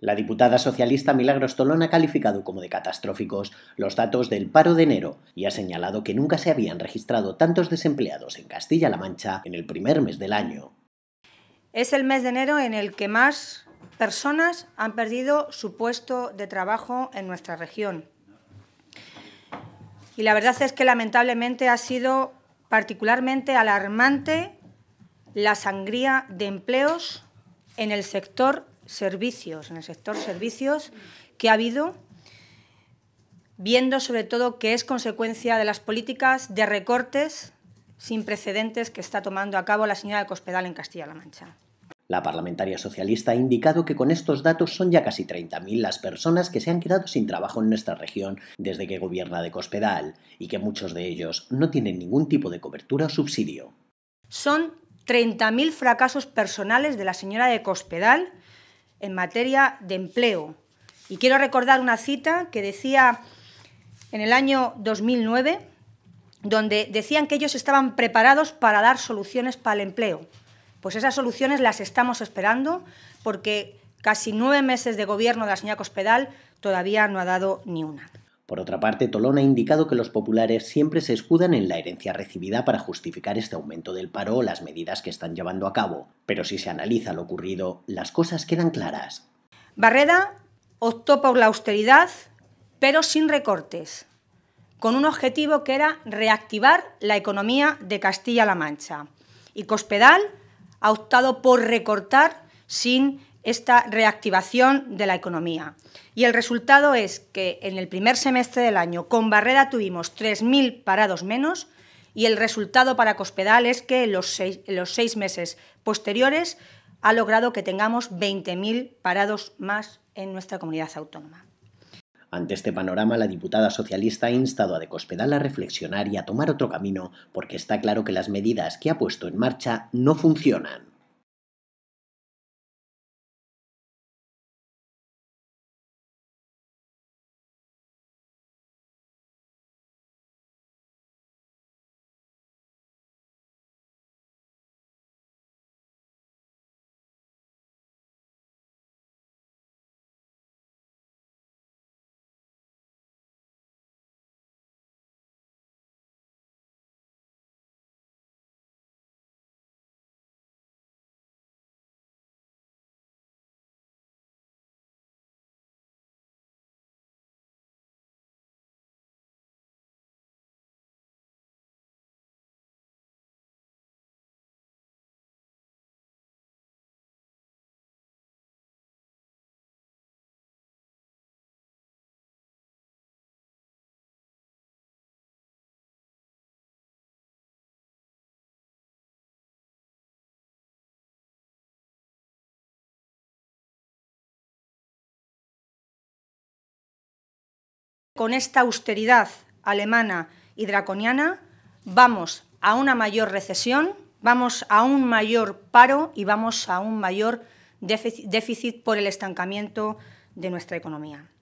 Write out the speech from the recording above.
La diputada socialista Milagros Tolón ha calificado como de catastróficos los datos del paro de enero y ha señalado que nunca se habían registrado tantos desempleados en Castilla-La Mancha en el primer mes del año. Es el mes de enero en el que más personas han perdido su puesto de trabajo en nuestra región. Y la verdad es que lamentablemente ha sido particularmente alarmante la sangría de empleos en el sector servicios, en el sector servicios que ha habido, viendo sobre todo que es consecuencia de las políticas de recortes sin precedentes que está tomando a cabo la señora de Cospedal en Castilla-La Mancha. La parlamentaria socialista ha indicado que con estos datos son ya casi 30.000 las personas que se han quedado sin trabajo en nuestra región desde que gobierna de Cospedal y que muchos de ellos no tienen ningún tipo de cobertura o subsidio. Son 30.000 fracasos personales de la señora de Cospedal en materia de empleo. Y quiero recordar una cita que decía en el año 2009, donde decían que ellos estaban preparados para dar soluciones para el empleo. Pues esas soluciones las estamos esperando porque casi nueve meses de gobierno de la señora Cospedal todavía no ha dado ni una. Por otra parte, Tolón ha indicado que los populares siempre se escudan en la herencia recibida para justificar este aumento del paro o las medidas que están llevando a cabo, pero si se analiza lo ocurrido, las cosas quedan claras. Barreda optó por la austeridad, pero sin recortes, con un objetivo que era reactivar la economía de Castilla-La Mancha. Y Cospedal ha optado por recortar sin esta reactivación de la economía. Y el resultado es que en el primer semestre del año con barrera tuvimos 3.000 parados menos y el resultado para Cospedal es que en los seis, los seis meses posteriores ha logrado que tengamos 20.000 parados más en nuestra comunidad autónoma. Ante este panorama, la diputada socialista ha instado a De Cospedal a reflexionar y a tomar otro camino, porque está claro que las medidas que ha puesto en marcha no funcionan. con esta austeridad alemana y draconiana, vamos a una mayor recesión, vamos a un mayor paro y vamos a un mayor déficit por el estancamiento de nuestra economía.